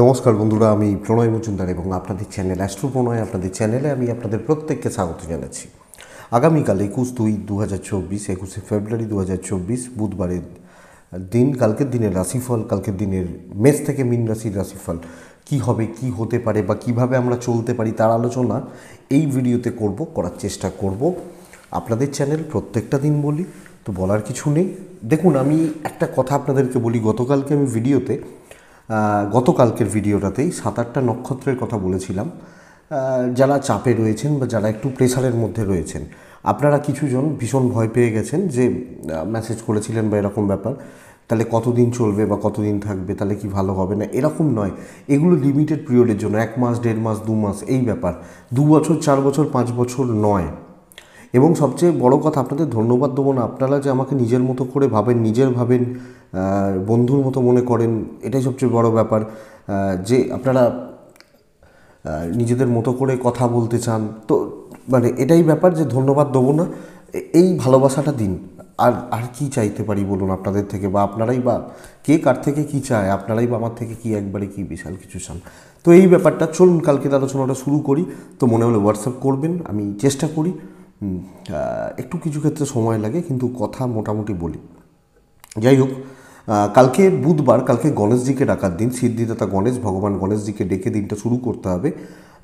নমস্কার বন্ধুরা আমি প্রণয় মজুমদার এবং আপনাদের চ্যানেল অ্যাস্ট্রো প্রণয় আপনাদের চ্যানেলে আমি আপনাদের প্রত্যেককে স্বাগত জানাচ্ছি আগামীকাল একুশ দুই দু হাজার চব্বিশ একুশে ফেব্রুয়ারি দু হাজার চব্বিশ বুধবারের দিন কালকের দিনের রাশিফল কালকের দিনের মেষ থেকে মীন রাশির রাশিফল কী হবে কি হতে পারে বা কিভাবে আমরা চলতে পারি তার আলোচনা এই ভিডিওতে করব করার চেষ্টা করব আপনাদের চ্যানেল প্রত্যেকটা দিন বলি তো বলার কিছু নেই দেখুন আমি একটা কথা আপনাদেরকে বলি গতকালকে আমি ভিডিওতে গতকালকের ভিডিওটাতেই সাত আটটা নক্ষত্রের কথা বলেছিলাম যারা চাপে রয়েছেন বা যারা একটু প্রেশারের মধ্যে রয়েছেন আপনারা কিছুজন ভীষণ ভয় পেয়ে গেছেন যে মেসেজ করেছিলেন বা এরকম ব্যাপার তাহলে কতদিন চলবে বা কতদিন থাকবে তাহলে কি ভালো হবে না এরকম নয় এগুলো লিমিটেড পিরিয়ডের জন্য এক মাস দেড় মাস দু মাস এই ব্যাপার দু বছর চার বছর পাঁচ বছর নয় এবং সবচেয়ে বড় কথা আপনাদের ধন্যবাদ দেবো না আপনারা যে আমাকে নিজের মতো করে ভাবেন নিজের ভাবেন বন্ধুর মতো মনে করেন এটাই সবচেয়ে বড় ব্যাপার যে আপনারা নিজেদের মতো করে কথা বলতে চান তো মানে এটাই ব্যাপার যে ধন্যবাদ দেবো না এই ভালোবাসাটা দিন আর আর কি চাইতে পারি বলুন আপনাদের থেকে বা আপনারাই বা কে কার থেকে কি চায় আপনারাই বা আমার থেকে কি একবারে কি বিশাল কিছু চান তো এই ব্যাপারটা চলুন কালকের আলোচনাটা শুরু করি তো মনে হলে হোয়াটসঅ্যাপ করবেন আমি চেষ্টা করি একটু কিছু ক্ষেত্রে সময় লাগে কিন্তু কথা মোটামুটি বলি যাই হোক কালকে বুধবার কালকে গণেশজিকে ডাকার দিন সিদ্ধিদাতা গণেশ ভগবান গণেশজিকে ডেকে দিনটা শুরু করতে হবে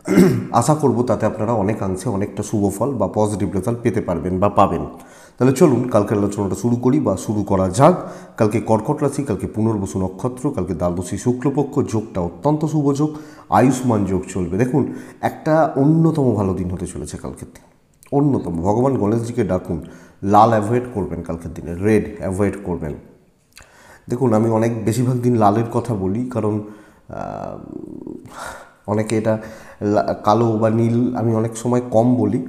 আশা করব তাতে আপনারা অনেকাংশে অনেকটা শুভফল বা পজিটিভ রেজাল্ট পেতে পারবেন বা পাবেন তাহলে চলুন কালকের আলোচনাটা শুরু করি বা শুরু করা যাক কালকে কর্কট রাশি কালকে পুনর্বসু নক্ষত্র কালকে দ্বাদশী শুক্লপক্ষ যোগটা অত্যন্ত শুভ যোগ আয়ুষ্মান যোগ চলবে দেখুন একটা অন্যতম ভালো দিন হতে চলেছে কালকের দিন অন্যতম ভগবান গণেশজিকে ডাকুন লাল অ্যাভয়েড করবেন কালকের দিনে রেড অ্যাভয়েড করবেন দেখুন আমি অনেক বেশিরভাগ দিন লালের কথা বলি কারণ অনেকে এটা কালো বা নীল আমি অনেক সময় কম বলি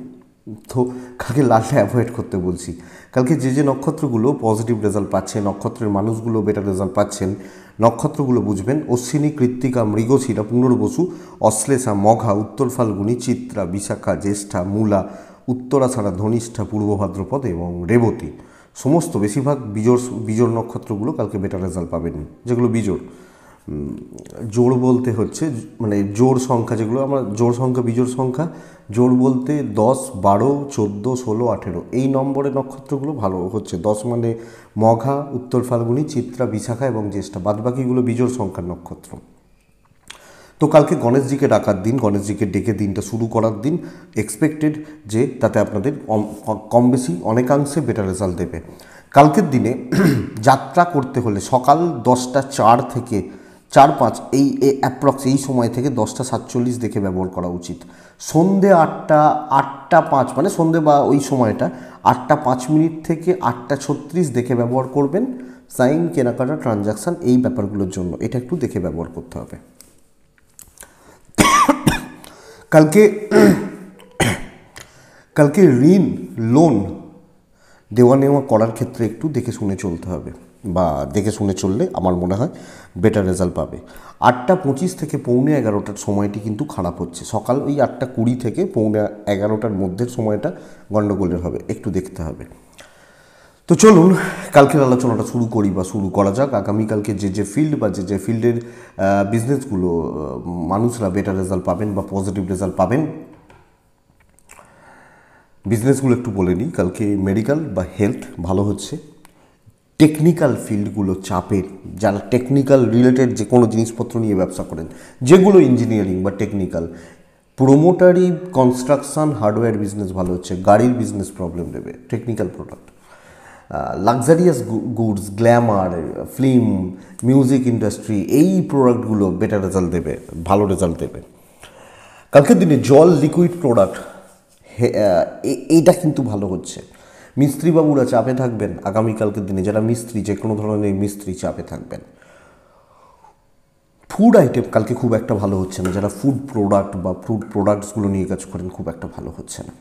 তো কালকে লালটা অ্যাভয়েড করতে বলছি কালকে যে যে নক্ষত্রগুলো পজিটিভ রেজাল্ট পাচ্ছে নক্ষত্রের মানুষগুলো বেটার রেজাল্ট পাচ্ছেন নক্ষত্রগুলো বুঝবেন অশ্বিনী কৃত্তিকা মৃগশিরা পুনর্বসু অশ্লেষা মঘা উত্তর ফাল্গুনি চিত্রা বিশাখা জ্যেষ্ঠা মূলা উত্তরাছাড়া ধনিষ্ঠা পূর্ব ভাদ্রপদ এবং রেবতী সমস্ত বেশিরভাগ বিজোড় বিজোড় নক্ষত্রগুলো কালকে বেটার রেজাল্ট পাবেন যেগুলো বিজোড় জোড় বলতে হচ্ছে মানে জোড় সংখ্যা যেগুলো আমরা জোড় সংখ্যা বিজোড় সংখ্যা জোর বলতে দশ বারো চোদ্দো ষোলো আঠেরো এই নম্বরের নক্ষত্রগুলো ভালো হচ্ছে দশ মানে মঘা উত্তর ফাল্গুনি চিত্রা বিশাখা এবং জ্যেষ্ঠা বাদবাকিগুলো বিজোড় সংখ্যার নক্ষত্র তো কালকে গণেশজিকে ডাকার দিন গণেশজিকে ডেকে দিনটা শুরু করার দিন এক্সপেক্টেড যে তাতে আপনাদের কম বেশি অনেকাংশে বেটার রেজাল্ট দেবে কালকের দিনে যাত্রা করতে হলে সকাল দশটা চার থেকে চার পাঁচ এই অ্যাপ্রক্স এই সময় থেকে দশটা সাতচল্লিশ দেখে ব্যবহার করা উচিত সন্ধে আটটা আটটা পাঁচ মানে সন্ধে বা ওই সময়টা আটটা পাঁচ মিনিট থেকে আটটা ছত্রিশ দেখে ব্যবহার করবেন সাইন কেনাকাটা ট্রানজাকশান এই ব্যাপারগুলোর জন্য এটা একটু দেখে ব্যবহার করতে হবে কালকে কালকে ঋণ লোন দেওয়া নেওয়া করার ক্ষেত্রে একটু দেখে শুনে চলতে হবে বা দেখে শুনে চললে আমার মনে হয় বেটার রেজাল্ট পাবে আটটা পঁচিশ থেকে পৌনে এগারোটার সময়টি কিন্তু খারাপ হচ্ছে সকাল ওই আটটা কুড়ি থেকে পৌনে এগারোটার মধ্যের সময়টা গণ্ডগোলের হবে একটু দেখতে হবে তো চলুন কালকের আলোচনাটা শুরু করি বা শুরু করা যাক আগামীকালকে যে যে ফিল্ড বা যে যে ফিল্ডের বিজনেসগুলো মানুষরা বেটার রেজাল্ট পাবেন বা পজিটিভ রেজাল্ট পাবেন বিজনেসগুলো একটু বলে নিই কালকে মেডিকেল বা হেলথ ভালো হচ্ছে টেকনিক্যাল ফিল্ডগুলো চাপের যারা টেকনিক্যাল রিলেটেড যে কোনো জিনিসপত্র নিয়ে ব্যবসা করেন যেগুলো ইঞ্জিনিয়ারিং বা টেকনিক্যাল প্রোমোটারি কনস্ট্রাকশান হার্ডওয়্যার বিজনেস ভালো হচ্ছে গাড়ির বিজনেস প্রবলেম দেবে technical product luxurious goods glamour film music industry এই প্রোডাক্টগুলো বেটার রেজাল্ট দেবে ভালো রেজাল্ট দেবে কালকের দিনে জল লিকুইড প্রোডাক্ট এইটা কিন্তু ভালো হচ্ছে মিস্ত্রিবাবুরা চাপে থাকবেন আগামীকালকের দিনে যারা মিস্ত্রি যে কোনো ধরনের মিস্ত্রি চাপে থাকবেন ফুড আইটেম কালকে খুব একটা ভালো হচ্ছে না যারা ফুড প্রোডাক্ট বা ফুড প্রোডাক্টসগুলো নিয়ে কাজ করেন খুব একটা ভালো হচ্ছে না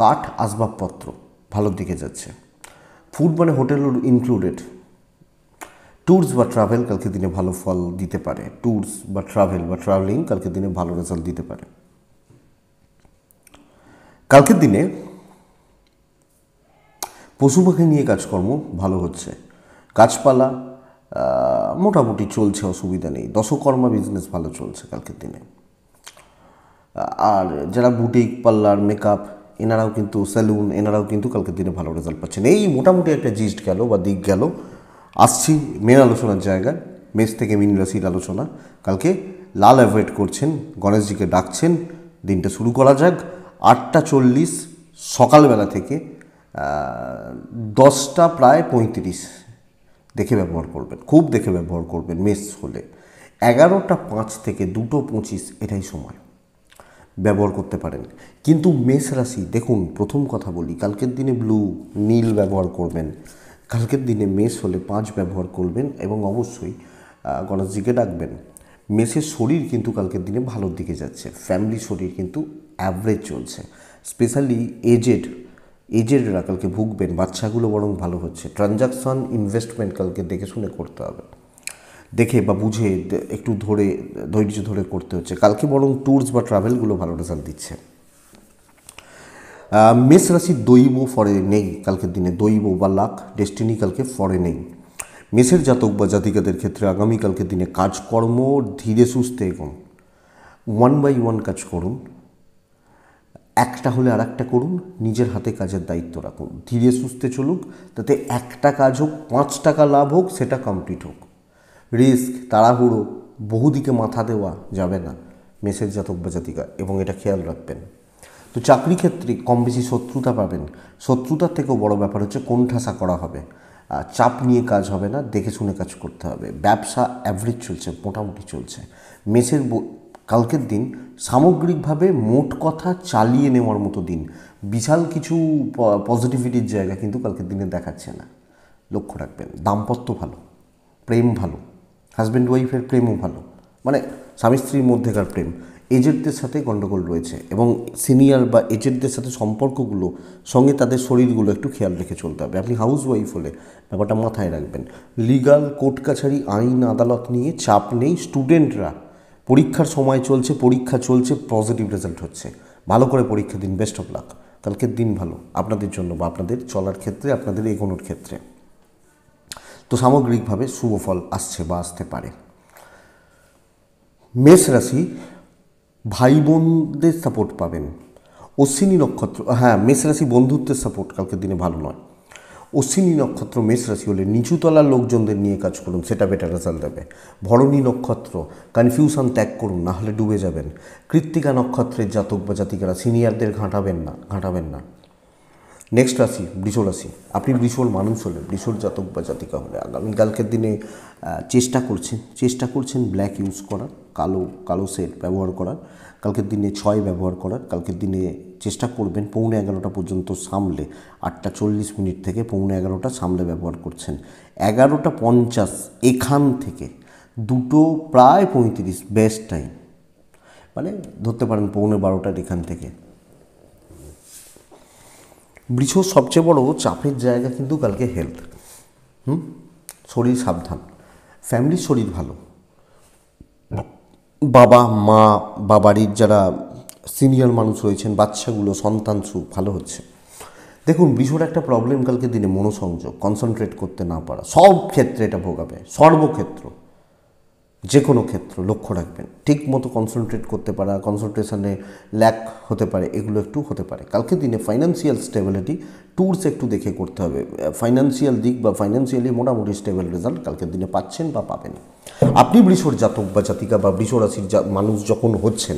কাঠ আসবাবপত্র ভালোর দিকে যাচ্ছে ফুড মানে হোটেল ইনক্লুডেড ট্যুরস বা ট্রাভেল কালকে দিনে ভালো ফল দিতে পারে ট্যুরস বা ট্রাভেল বা ট্রাভেলিং কালকে দিনে ভালো রেজাল্ট দিতে পারে কালকের দিনে পশু পাখি নিয়ে কাজকর্ম ভালো হচ্ছে গাছপালা মোটামুটি চলছে অসুবিধা নেই দশকর্মা বিজনেস ভালো চলছে কালকের দিনে আর যারা বুটিক পার্লার মেকআপ এনারাও কিন্তু স্যালুন এনারাও কিন্তু কালকের দিনে ভালো রেজাল্ট পাচ্ছেন এই মোটামুটি একটা জিস্ট গেল বা দিক গেল আসছি মেন আলোচনার জায়গা মেস থেকে মিন রাশির আলোচনা কালকে লাল অ্যাভয়েড করছেন গণেশজিকে ডাকছেন দিনটা শুরু করা যাক আটটা চল্লিশ সকালবেলা থেকে দশটা প্রায় পঁয়ত্রিশ দেখে ব্যবহার করবেন খুব দেখে ব্যবহার করবেন মেস হলে এগারোটা পাঁচ থেকে দুটো পঁচিশ এটাই সময় ব্যবহার করতে পারেন কিন্তু মেষ রাশি দেখুন প্রথম কথা বলি কালকের দিনে ব্লু নীল ব্যবহার করবেন কালকের দিনে মেষ হলে পাঁচ ব্যবহার করবেন এবং অবশ্যই গণেশজিকে ডাকবেন মেষের শরীর কিন্তু কালকের দিনে ভালোর দিকে যাচ্ছে ফ্যামিলি শরীর কিন্তু অ্যাভারেজ চলছে স্পেশালি এজেড এজেডরা কালকে ভুগবেন বাচ্চাগুলো বরং ভালো হচ্ছে ট্রানজাকশন ইনভেস্টমেন্ট কালকে দেখে শুনে করতে হবে দেখে বা বুঝে একটু ধরে ধৈর্য ধরে করতে হচ্ছে কালকে বরং ট্যুরস বা ট্রাভেলগুলো ভালো রেজাল্ট দিচ্ছে মেষ রাশি দৈব ফরে নেই কালকের দিনে দৈব বা লাক ডেস্টিনি কালকে ফরে নেই মেষের জাতক বা জাতিকাদের ক্ষেত্রে আগামীকালকের দিনে কাজকর্ম ধীরে সুস্থে এগোন ওয়ান বাই ওয়ান কাজ করুন একটা হলে আর একটা করুন নিজের হাতে কাজের দায়িত্ব রাখুন ধীরে সুস্থে চলুক তাতে একটা কাজ হোক পাঁচ টাকা লাভ হোক সেটা কমপ্লিট হোক রিস্ক তাড়াহুড়ো বহুদিকে মাথা দেওয়া যাবে না মেসেজ জাতক বা জাতিকা এবং এটা খেয়াল রাখবেন তো চাকরি ক্ষেত্রে কম বেশি শত্রুতা পাবেন শত্রুতার থেকেও বড় ব্যাপার হচ্ছে কোন ঠাসা করা হবে চাপ নিয়ে কাজ হবে না দেখে শুনে কাজ করতে হবে ব্যবসা অ্যাভারেজ চলছে মোটামুটি চলছে মেসের কালকের দিন সামগ্রিকভাবে মোট কথা চালিয়ে নেওয়ার মতো দিন বিশাল কিছু পজিটিভিটির জায়গা কিন্তু কালকের দিনে দেখাচ্ছে না লক্ষ্য রাখবেন দাম্পত্য ভালো প্রেম ভালো হাজব্যান্ড ওয়াইফের প্রেমও ভালো মানে স্বামী স্ত্রীর মধ্যেকার প্রেম এজেন্টদের সাথে গণ্ডগোল রয়েছে এবং সিনিয়র বা এজেন্টদের সাথে সম্পর্কগুলো সঙ্গে তাদের শরীরগুলো একটু খেয়াল রেখে চলতে হবে আপনি হাউস ওয়াইফ হলে ব্যাপারটা মাথায় রাখবেন লিগাল কোর্ট কাছারি আইন আদালত নিয়ে চাপ নেই স্টুডেন্টরা পরীক্ষার সময় চলছে পরীক্ষা চলছে পজিটিভ রেজাল্ট হচ্ছে ভালো করে পরীক্ষা দিন বেস্ট অফ লাক কালকের দিন ভালো আপনাদের জন্য বা আপনাদের চলার ক্ষেত্রে আপনাদের এগোনোর ক্ষেত্রে তো সামগ্রিকভাবে শুভ ফল আসছে বা আসতে পারে মেষ রাশি ভাই বোনদের সাপোর্ট পাবেন অশ্বিনী নক্ষত্র হ্যাঁ মেষ রাশি বন্ধুত্বের সাপোর্ট কালকের দিনে ভালো নয় অশ্বিনী নক্ষত্র মেষ রাশি হলে নিচুতলার লোকজনদের নিয়ে কাজ করুন সেটা বেটার রেজাল্ট দেবে ভরণী নক্ষত্র কনফিউশন ত্যাগ করুন না হলে ডুবে যাবেন কৃত্তিকা নক্ষত্রের জাতক বা জাতিকারা সিনিয়রদের ঘাঁটাবেন না ঘাঁটাবেন না নেক্সট রাশি বৃষ রাশি আপনি বৃষর মানুষ হলে বৃষর জাতক বা জাতিকা হলে আগামীকালকের দিনে চেষ্টা করছেন চেষ্টা করছেন ব্ল্যাক ইউজ করার কালো কালো সেট ব্যবহার করার কালকের দিনে ছয় ব্যবহার করার কালকের দিনে চেষ্টা করবেন পৌনে এগারোটা পর্যন্ত সামলে আটটা চল্লিশ মিনিট থেকে পৌনে এগারোটা সামলে ব্যবহার করছেন এগারোটা পঞ্চাশ এখান থেকে দুটো প্রায় পঁয়ত্রিশ বেস্ট টাইম মানে ধরতে পারেন পৌনে বারোটার এখান থেকে বৃষ সবচেয়ে বড় চাপের জায়গা কিন্তু কালকে হেলথ হুম শরীর সাবধান ফ্যামিলির শরীর ভালো বাবা মা বা বাড়ির যারা সিনিয়র মানুষ রয়েছেন বাচ্চাগুলো সন্তান সুখ ভালো হচ্ছে দেখুন বিষোর একটা প্রবলেম কালকে দিনে মনোসংযোগ কনসেন্ট্রেট করতে না পারা সব ক্ষেত্রে এটা ভোগাবে সর্বক্ষেত্র যে কোনো ক্ষেত্র লক্ষ্য রাখবেন ঠিক মতো কনসেন্ট্রেট করতে পারা কনসেন্ট্রেশনে ল্যাক হতে পারে এগুলো একটু হতে পারে কালকে দিনে ফাইন্যান্সিয়াল স্টেবিলিটি ট্যুরস একটু দেখে করতে হবে ফাইন্যান্সিয়াল দিক বা ফাইন্যান্সিয়ালি মোটামুটি স্টেবল রেজাল্ট কালকের দিনে পাচ্ছেন বা পাবেন আপনি বৃষর জাতক বা জাতিকা বা বৃষ রাশির মানুষ যখন হচ্ছেন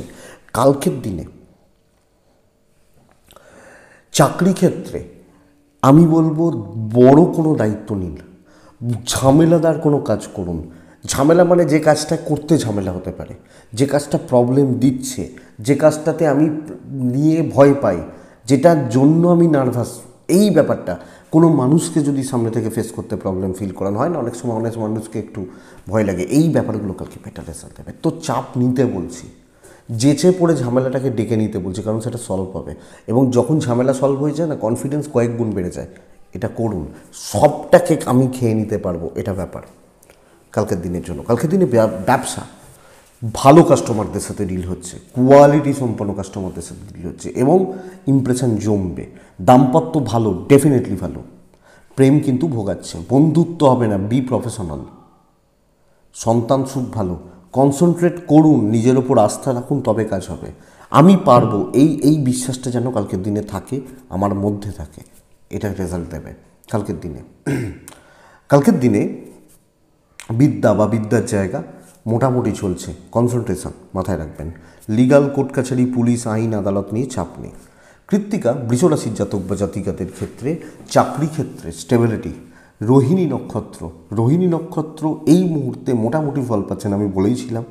কালকের দিনে চাকরি ক্ষেত্রে আমি বলবো বড় কোনো দায়িত্ব নিন ঝামেলাদার কোনো কাজ করুন ঝামেলা মানে যে কাজটা করতে ঝামেলা হতে পারে যে কাজটা প্রবলেম দিচ্ছে যে কাজটাতে আমি নিয়ে ভয় পাই যেটার জন্য আমি নার্ভাস এই ব্যাপারটা কোনো মানুষকে যদি সামনে থেকে ফেস করতে প্রবলেম ফিল করানো হয় না অনেক সময় অনেক মানুষকে একটু ভয় লাগে এই ব্যাপারগুলো কালকে বেটার দেবে তো চাপ নিতে বলছি যেচে পড়ে ঝামেলাটাকে ডেকে নিতে বলছি কারণ সেটা সলভ হবে এবং যখন ঝামেলা সলভ হয়ে যায় না কনফিডেন্স কয়েক গুণ বেড়ে যায় এটা করুন সবটাকে আমি খেয়ে নিতে পারবো এটা ব্যাপার কালকের দিনের জন্য কালকের দিনে ব্যবসা ভালো কাস্টমারদের সাথে ডিল হচ্ছে কোয়ালিটি সম্পন্ন কাস্টমারদের সাথে ডিল হচ্ছে এবং ইমপ্রেশন জমবে দাম্পত্য ভালো ডেফিনেটলি ভালো প্রেম কিন্তু ভোগাচ্ছে বন্ধুত্ব হবে না বি প্রফেশনাল সন্তান সুখ ভালো কনসেন্ট্রেট করুন নিজের ওপর আস্থা রাখুন তবে কাজ হবে আমি পারবো এই এই বিশ্বাসটা যেন কালকের দিনে থাকে আমার মধ্যে থাকে এটা রেজাল্ট দেবে কালকের দিনে কালকের দিনে বিদ্যা বা বিদ্যার জায়গা মোটামুটি চলছে কনসেন্ট্রেশন মাথায় রাখবেন লিগাল কোর্ট কাছারি পুলিশ আইন আদালত নিয়ে চাপ নেই কৃত্তিকা বৃষরাশির জাতক বা জাতিকাদের ক্ষেত্রে চাকরি ক্ষেত্রে স্টেবিলিটি রোহিণী নক্ষত্র রোহিণী নক্ষত্র এই মুহূর্তে মোটামুটি ফল পাচ্ছেন আমি বলেইছিলাম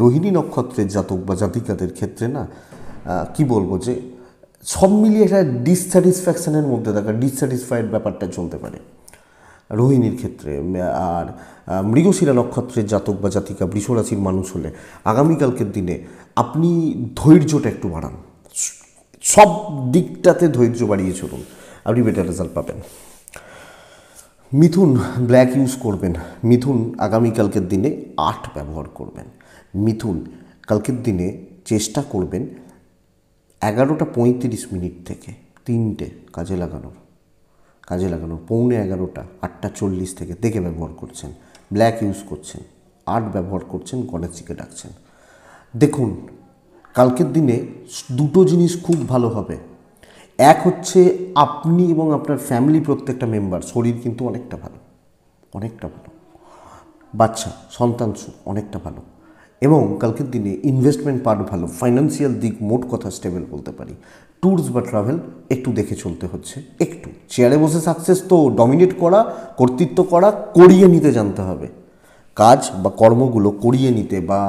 রোহিণী নক্ষত্রের জাতক বা জাতিকাদের ক্ষেত্রে না কি বলবো যে সব মিলিয়ে একটা ডিসস্যাটিসফ্যাকশানের মধ্যে থাকা ডিসস্যাটিসফাইড ব্যাপারটা চলতে পারে রোহিণীর ক্ষেত্রে আর মৃগশিরা নক্ষত্রের জাতক বা জাতিকা বৃষরাশির মানুষ হলে আগামীকালকের দিনে আপনি ধৈর্যটা একটু বাড়ান সব দিকটাতে ধৈর্য বাড়িয়ে চলুন আপনি বেটার রেজাল্ট পাবেন মিথুন ব্ল্যাক ইউজ করবেন মিথুন আগামীকালকের দিনে আট ব্যবহার করবেন মিথুন কালকের দিনে চেষ্টা করবেন এগারোটা পঁয়ত্রিশ মিনিট থেকে তিনটে কাজে লাগানোর কাজে লাগানো পৌনে এগারোটা আটটা চল্লিশ থেকে দেখে ব্যবহার করছেন ব্ল্যাক ইউজ করছেন আর্ট ব্যবহার করছেন গণেশজিকে ডাকছেন দেখুন কালকের দিনে দুটো জিনিস খুব ভালো হবে এক হচ্ছে আপনি এবং আপনার ফ্যামিলি প্রত্যেকটা মেম্বার শরীর কিন্তু অনেকটা ভালো অনেকটা ভালো বাচ্চা সন্তান সুখ অনেকটা ভালো এবং কালকের দিনে ইনভেস্টমেন্ট পার্ট ভালো ফাইন্যান্সিয়াল দিক মোট কথা স্টেবল বলতে পারি ট্যুরস বা ট্রাভেল একটু দেখে চলতে হচ্ছে একটু চেয়ারে বসে সাকসেস তো ডমিনেট করা কর্তৃত্ব করা করিয়ে নিতে জানতে হবে কাজ বা কর্মগুলো করিয়ে নিতে বা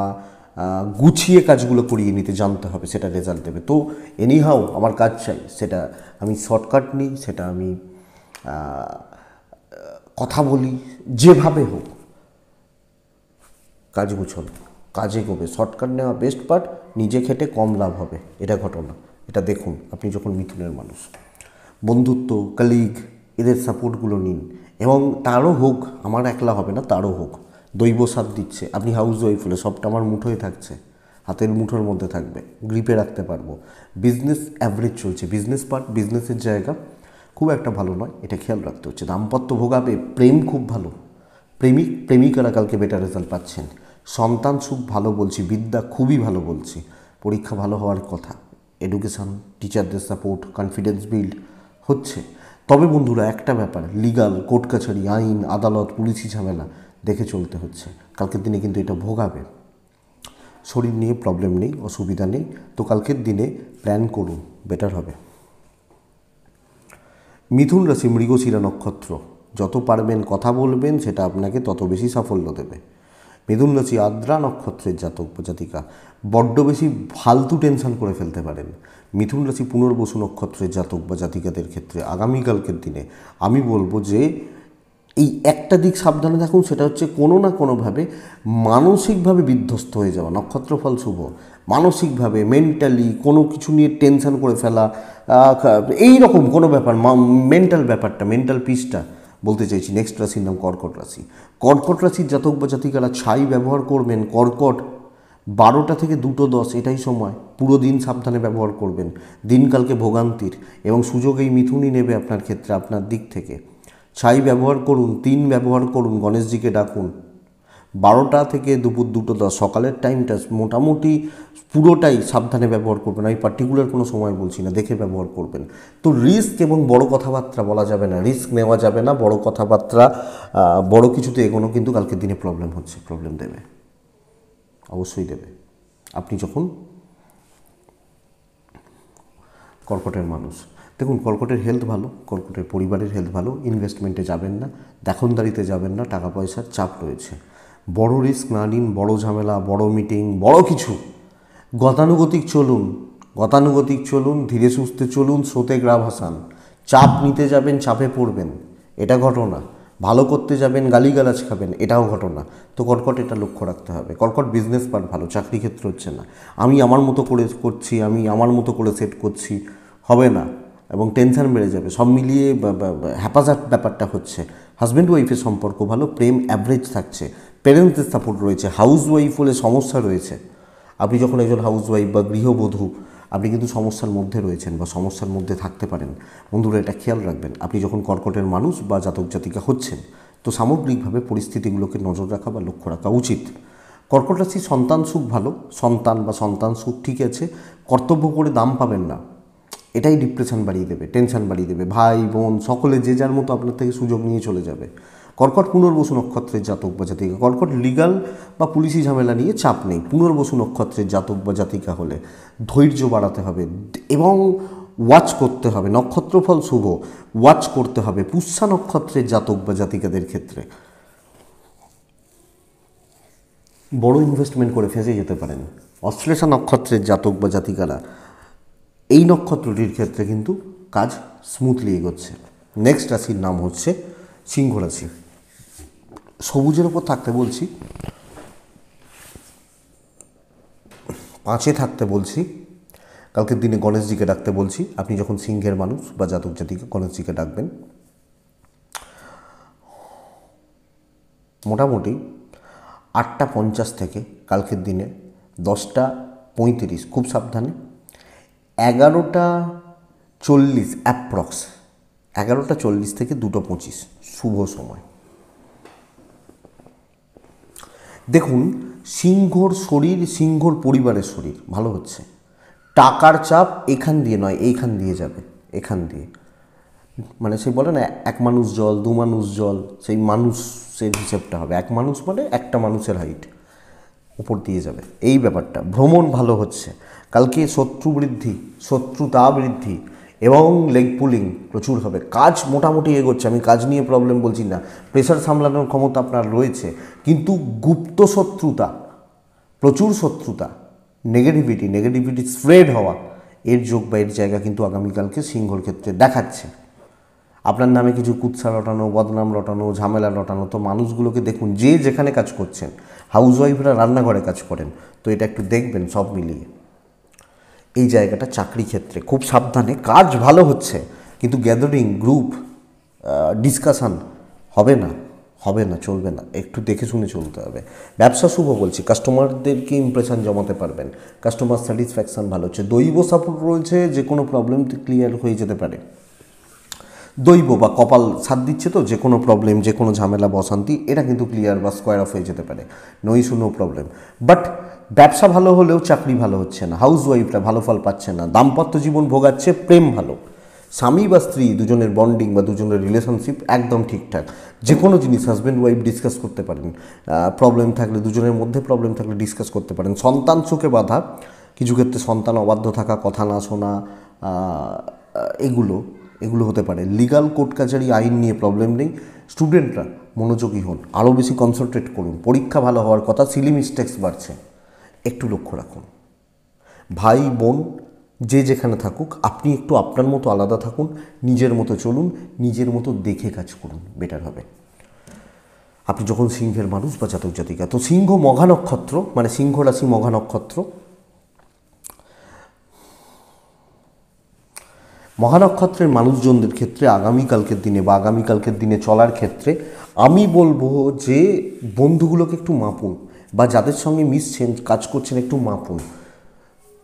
গুছিয়ে কাজগুলো করিয়ে নিতে জানতে হবে সেটা রেজাল্ট দেবে তো এনিহাও আমার কাজ চাই সেটা আমি শর্টকাট নিই সেটা আমি কথা বলি যেভাবে হোক কাজ গুছল কাজে গোবে শর্টকাট নেওয়া বেস্ট পার্ট নিজে খেটে কম লাভ হবে এটা ঘটনা এটা দেখুন আপনি যখন মিথুনের মানুষ বন্ধুত্ব কালিগ এদের সাপোর্টগুলো নিন এবং তারও হোক আমার একলা হবে না তারও হোক দৈব সাপ দিচ্ছে আপনি হাউস ওয়াইফ হলে সবটা আমার মুঠোয় থাকছে হাতের মুঠোর মধ্যে থাকবে গ্রিপে রাখতে পারবো বিজনেস অ্যাভারেজ চলছে বিজনেস পার্ট বিজনেসের জায়গা খুব একটা ভালো নয় এটা খেয়াল রাখতে হচ্ছে দাম্পত্য ভোগাবে প্রেম খুব ভালো প্রেমিক প্রেমিকারা কালকে বেটার রেজাল্ট পাচ্ছেন সন্তান সুখ ভালো বলছি বিদ্যা খুবই ভালো বলছি পরীক্ষা ভালো হওয়ার কথা এডুকেশান টিচারদের সাপোর্ট কনফিডেন্স বিল্ড হচ্ছে তবে বন্ধুরা একটা ব্যাপার লিগাল কোর্ট কাছারি আইন আদালত পুলিশি ঝামেলা দেখে চলতে হচ্ছে কালকের দিনে কিন্তু এটা ভোগাবে শরীর নিয়ে প্রবলেম নেই অসুবিধা নেই তো কালকের দিনে প্ল্যান করুন বেটার হবে মিথুন রাশি মৃগশিরা নক্ষত্র যত পারবেন কথা বলবেন সেটা আপনাকে তত বেশি সাফল্য দেবে মেদুল্লচী আদ্রা নক্ষত্রের জাতক জাতিকা বড্ড বেশি ফালতু টেনশন করে ফেলতে পারেন মিথুন রাশি পুনর্বসু নক্ষত্রের জাতক বা জাতিকাদের ক্ষেত্রে আগামীকালকের দিনে আমি বলবো যে এই একটা দিক সাবধানে থাকুন সেটা হচ্ছে কোনো না কোনোভাবে মানসিকভাবে বিধ্বস্ত হয়ে যাওয়া নক্ষত্রফল শুভ মানসিকভাবে মেন্টালি কোনো কিছু নিয়ে টেনশন করে ফেলা এই রকম কোনো ব্যাপার মেন্টাল ব্যাপারটা মেন্টাল পিসটা বলতে চাইছি নেক্সট রাশির নাম কর্কট রাশি কর্কট রাশির জাতক বা জাতিকারা ছাই ব্যবহার করবেন কর্কট বারোটা থেকে দুটো দশ এটাই সময় পুরো দিন সাবধানে ব্যবহার করবেন দিনকালকে ভোগান্তির এবং সুযোগ এই মিথুনই নেবে আপনার ক্ষেত্রে আপনার দিক থেকে ছাই ব্যবহার করুন তিন ব্যবহার করুন গণেশজিকে ডাকুন বারোটা থেকে দুপুর দুটো দশ সকালের টাইমটা মোটামুটি পুরোটাই সাবধানে ব্যবহার করবেন আমি পার্টিকুলার কোনো সময় বলছি না দেখে ব্যবহার করবেন তো রিস্ক এবং বড় কথাবার্তা বলা যাবে না রিস্ক নেওয়া যাবে না বড় কথাবার্তা বড় কিছুতে এগোনো কিন্তু কালকের দিনে প্রবলেম হচ্ছে প্রবলেম দেবে অবশ্যই দেবে আপনি যখন কর্কটের মানুষ দেখুন কর্কটের হেলথ ভালো কর্কটের পরিবারের হেলথ ভালো ইনভেস্টমেন্টে যাবেন না দেখনদারিতে যাবেন না টাকা পয়সার চাপ রয়েছে বড় রিস্ক না নিন বড় ঝামেলা বড় মিটিং বড় কিছু গতানুগতিক চলুন গতানুগতিক চলুন ধীরে সুস্থে চলুন স্রোতে গ্রা হাসান চাপ নিতে যাবেন চাপে পড়বেন এটা ঘটনা ভালো করতে যাবেন গালিগালাজ খাবেন এটাও ঘটনা তো কর্কট এটা লক্ষ্য রাখতে হবে কর্কট বিজনেস পার্ট ভালো চাকরি ক্ষেত্র হচ্ছে না আমি আমার মতো করে করছি আমি আমার মতো করে সেট করছি হবে না এবং টেনশন বেড়ে যাবে সব মিলিয়ে হ্যাপাজাট ব্যাপারটা হচ্ছে হাজব্যান্ড ওয়াইফের সম্পর্ক ভালো প্রেম অ্যাভারেজ থাকছে প্যারেন্টসদের সাপোর্ট রয়েছে হাউস ওয়াইফ হলে সমস্যা রয়েছে আপনি যখন একজন হাউস ওয়াইফ বা গৃহবধূ আপনি কিন্তু সমস্যার মধ্যে রয়েছেন বা সমস্যার মধ্যে থাকতে পারেন বন্ধুরা এটা খেয়াল রাখবেন আপনি যখন কর্কটের মানুষ বা জাতক জাতিকা হচ্ছেন তো সামগ্রিকভাবে পরিস্থিতিগুলোকে নজর রাখা বা লক্ষ্য রাখা উচিত কর্কট রাশি সন্তান সুখ ভালো সন্তান বা সন্তান সুখ ঠিক আছে কর্তব্য করে দাম পাবেন না এটাই ডিপ্রেশন বাড়িয়ে দেবে টেনশন বাড়িয়ে দেবে ভাই বোন সকলে যে যার মতো আপনার থেকে সুযোগ নিয়ে চলে যাবে কর্কট পুনর্বসু নক্ষত্রের জাতক বা জাতিকা কর্কট লিগাল বা পুলিশি ঝামেলা নিয়ে চাপ নেই পুনর্বসু নক্ষত্রের জাতক বা জাতিকা হলে ধৈর্য বাড়াতে হবে এবং ওয়াচ করতে হবে নক্ষত্রফল শুভ ওয়াচ করতে হবে পুষ্যা নক্ষত্রের জাতক বা জাতিকাদের ক্ষেত্রে বড় ইনভেস্টমেন্ট করে ফেঁসে যেতে পারেন অশ্লেষা নক্ষত্রের জাতক বা জাতিকারা এই নক্ষত্রটির ক্ষেত্রে কিন্তু কাজ স্মুথলি এগোচ্ছে নেক্সট রাশির নাম হচ্ছে সিংহ রাশি সবুজের ওপর থাকতে বলছি পাঁচে থাকতে বলছি কালকের দিনে গণেশজিকে ডাকতে বলছি আপনি যখন সিংহের মানুষ বা জাতক জাতিকে গণেশজিকে ডাকবেন মোটামুটি আটটা পঞ্চাশ থেকে কালকের দিনে দশটা পঁয়ত্রিশ খুব সাবধানে এগারোটা চল্লিশ অ্যাপ্রক্স এগারোটা চল্লিশ থেকে দুটো পঁচিশ শুভ সময় দেখুন সিংহর শরীর সিংহর পরিবারের শরীর ভালো হচ্ছে টাকার চাপ এখান দিয়ে নয় এইখান দিয়ে যাবে এখান দিয়ে মানে সে বলে না এক মানুষ জল দু মানুষ জল সেই মানুষের হিসেবটা হবে এক মানুষ মানে একটা মানুষের হাইট উপর দিয়ে যাবে এই ব্যাপারটা ভ্রমণ ভালো হচ্ছে কালকে শত্রু বৃদ্ধি শত্রুতা বৃদ্ধি এবং লেগ পুলিং প্রচুর হবে কাজ মোটামুটি এগোচ্ছে আমি কাজ নিয়ে প্রবলেম বলছি না প্রেশার সামলানোর ক্ষমতা আপনার রয়েছে কিন্তু গুপ্ত শত্রুতা প্রচুর শত্রুতা নেগেটিভিটি নেগেটিভিটি স্প্রেড হওয়া এর যোগ বা এর জায়গা কিন্তু আগামীকালকে সিংহর ক্ষেত্রে দেখাচ্ছে আপনার নামে কিছু কুৎসা লটানো বদনাম লটানো ঝামেলা লটানো তো মানুষগুলোকে দেখুন যে যেখানে কাজ করছেন হাউসওয়াইফরা রান্নাঘরে কাজ করেন তো এটা একটু দেখবেন সব মিলিয়ে এই জায়গাটা চাকরি ক্ষেত্রে খুব সাবধানে কাজ ভালো হচ্ছে কিন্তু গ্যাদারিং গ্রুপ ডিসকাশান হবে না হবে না চলবে না একটু দেখে শুনে চলতে হবে ব্যবসা শুভ বলছি কাস্টমারদেরকে ইমপ্রেশান জমাতে পারবেন কাস্টমার স্যাটিসফ্যাকশান ভালো হচ্ছে দৈব সাপোর্ট রয়েছে যে কোনো প্রবলেম ক্লিয়ার হয়ে যেতে পারে দৈব বা কপাল সাথ দিচ্ছে তো যে কোনো প্রবলেম যে কোনো ঝামেলা বসান্তি এটা কিন্তু ক্লিয়ার বা স্কোয়ার অফ হয়ে যেতে পারে নো নো প্রবলেম বাট ব্যবসা ভালো হলেও চাকরি ভালো হচ্ছে না হাউস ওয়াইফরা ভালো ফল পাচ্ছে না দাম্পত্য জীবন ভোগাচ্ছে প্রেম ভালো স্বামী বা স্ত্রী দুজনের বন্ডিং বা দুজনের রিলেশনশিপ একদম ঠিকঠাক যে কোনো জিনিস হাজব্যান্ড ওয়াইফ ডিসকাস করতে পারেন প্রবলেম থাকলে দুজনের মধ্যে প্রবলেম থাকলে ডিসকাস করতে পারেন সন্তান সুখে বাধা কিছু ক্ষেত্রে সন্তান অবাধ্য থাকা কথা না শোনা এগুলো এগুলো হতে পারে লিগাল কোর্ট কাচারি আইন নিয়ে প্রবলেম নেই স্টুডেন্টরা মনোযোগী হন আরও বেশি কনসেন্ট্রেট করুন পরীক্ষা ভালো হওয়ার কথা সিলি মিস্টেক্স বাড়ছে একটু লক্ষ্য রাখুন ভাই বোন যে যেখানে থাকুক আপনি একটু আপনার মতো আলাদা থাকুন নিজের মতো চলুন নিজের মতো দেখে কাজ করুন বেটার হবে আপনি যখন সিংহের মানুষ বা জাতক জাতিকা তো সিংহ মঘা নক্ষত্র মানে সিংহ রাশি মঘা নক্ষত্র মহানক্ষত্রের মানুষজনদের ক্ষেত্রে আগামীকালকের দিনে বা আগামীকালকের দিনে চলার ক্ষেত্রে আমি বলবো যে বন্ধুগুলোকে একটু মাপুন বা যাদের সঙ্গে মিশছেন কাজ করছেন একটু মাপুন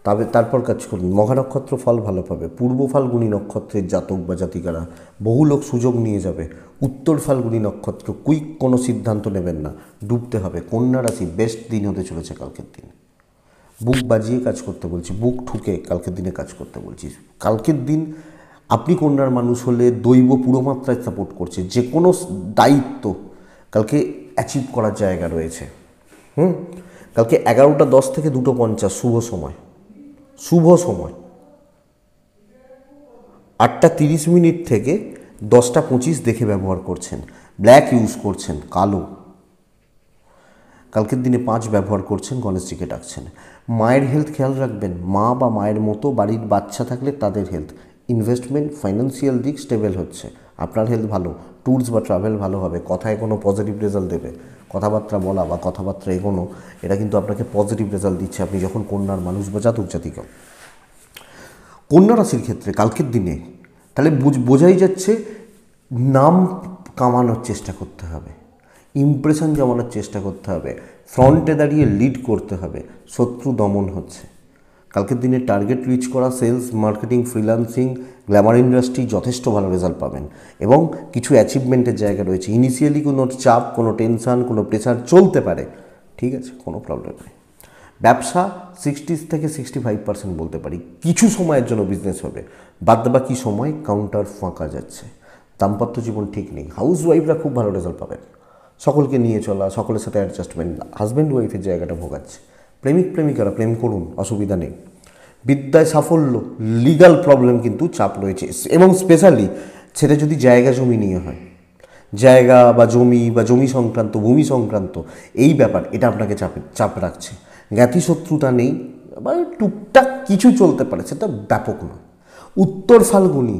তবে তারপর কাজ করুন মহানক্ষত্র ফল ভালো পাবে পূর্ব ফাল্গুনি নক্ষত্রের জাতক বা জাতিকারা বহু লোক সুযোগ নিয়ে যাবে উত্তর ফাল্গুনি নক্ষত্র কুইক কোনো সিদ্ধান্ত নেবেন না ডুবতে হবে কন্যা রাশি বেস্ট দিন হতে চলেছে কালকের দিনে বুক বাজিয়ে কাজ করতে বলছি বুক ঠুকে কালকের দিনে কাজ করতে বলছি কালকের দিন আপনি কন্যার মানুষ হলে দৈব পুরোমাত্রায় সাপোর্ট করছে যে কোনো দায়িত্ব কালকে অ্যাচিভ করার জায়গা রয়েছে হুম কালকে এগারোটা দশ থেকে দুটো পঞ্চাশ শুভ সময় শুভ সময় আটটা তিরিশ মিনিট থেকে দশটা পঁচিশ দেখে ব্যবহার করছেন ব্ল্যাক ইউজ করছেন কালো কালকের দিনে পাঁচ ব্যবহার করছেন গণেশজিকে ডাকছেন মায়ের হেলথ খেয়াল রাখবেন মা বা মায়ের মতো বাড়ির বাচ্চা থাকলে তাদের হেলথ ইনভেস্টমেন্ট ফাইন্যান্সিয়াল দিক স্টেবল হচ্ছে আপনার হেলথ ভালো ট্যুরস বা ট্রাভেল ভালো হবে কথায় কোনো পজিটিভ রেজাল্ট দেবে কথাবার্তা বলা বা কথাবার্তা এগোনো এটা কিন্তু আপনাকে পজিটিভ রেজাল্ট দিচ্ছে আপনি যখন কন্যার মানুষ বা জাতক জাতিক কন্যা রাশির ক্ষেত্রে কালকের দিনে তাহলে বোঝাই যাচ্ছে নাম কামানোর চেষ্টা করতে হবে ইমপ্রেশন জমানোর চেষ্টা করতে হবে ফ্রন্টে দাঁড়িয়ে লিড করতে হবে শত্রু দমন হচ্ছে কালকের দিনে টার্গেট রিচ করা sales marketing freelancing glamour industry যথেষ্ট ভালো রেজাল্ট পাবেন এবং কিছু অ্যাচিভমেন্টের জায়গা রয়েছে ইনিশিয়ালি কোনো চাপ কোনো টেনশান কোনো প্রেশার চলতে পারে ঠিক আছে কোনো প্রবলেম নেই ব্যবসা সিক্সটি থেকে সিক্সটি ফাইভ পার্সেন্ট বলতে পারি কিছু সময়ের জন্য বিজনেস হবে বাদ বাকি সময় কাউন্টার ফাঁকা যাচ্ছে দাম্পত্য জীবন ঠিক নেই হাউস ওয়াইফরা খুব ভালো রেজাল্ট পাবেন সকলকে নিয়ে চলা সকলের সাথে অ্যাডজাস্টমেন্ট হাজব্যান্ড ওয়াইফের জায়গাটা ভোগাচ্ছে প্রেমিক প্রেমিকারা প্রেম করুন অসুবিধা নেই বিদ্যায় সাফল্য লিগাল প্রবলেম কিন্তু চাপ রয়েছে এবং স্পেশালি ছেলে যদি জায়গা জমি নিয়ে হয় জায়গা বা জমি বা জমি সংক্রান্ত ভূমি সংক্রান্ত এই ব্যাপার এটা আপনাকে চাপে চাপ রাখছে জ্ঞাতিশত্রুতা নেই বা টুকটাক কিছু চলতে পারে সেটা ব্যাপক নয় উত্তর ফাল্গুনি